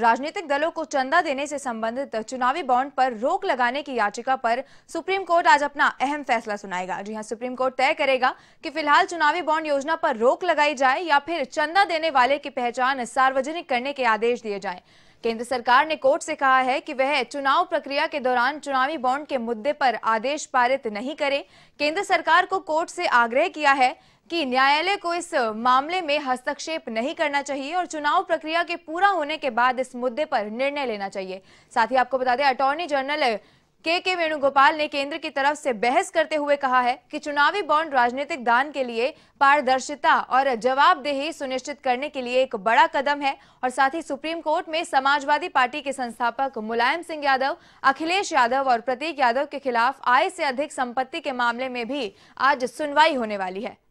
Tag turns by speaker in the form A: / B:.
A: राजनीतिक दलों को चंदा देने से संबंधित चुनावी बॉन्ड पर रोक लगाने की याचिका पर सुप्रीम कोर्ट आज अपना अहम फैसला सुनाएगा जी हां सुप्रीम कोर्ट तय करेगा कि फिलहाल चुनावी बॉन्ड योजना पर रोक लगाई जाए या फिर चंदा देने वाले की पहचान सार्वजनिक करने के आदेश दिए जाए केंद्र सरकार ने कोर्ट से कहा है कि वह चुनाव प्रक्रिया के दौरान चुनावी बॉन्ड के मुद्दे पर आदेश पारित नहीं करे केंद्र सरकार को कोर्ट से आग्रह किया है कि न्यायालय को इस मामले में हस्तक्षेप नहीं करना चाहिए और चुनाव प्रक्रिया के पूरा होने के बाद इस मुद्दे पर निर्णय लेना चाहिए साथ ही आपको बता दें अटॉर्नी जनरल के के वेणुगोपाल ने केंद्र की तरफ से बहस करते हुए कहा है कि चुनावी बॉन्ड राजनीतिक दान के लिए पारदर्शिता और जवाबदेही सुनिश्चित करने के लिए एक बड़ा कदम है और साथ ही सुप्रीम कोर्ट में समाजवादी पार्टी के संस्थापक मुलायम सिंह यादव अखिलेश यादव और प्रतीक यादव के खिलाफ आय से अधिक संपत्ति के मामले में भी आज सुनवाई होने वाली है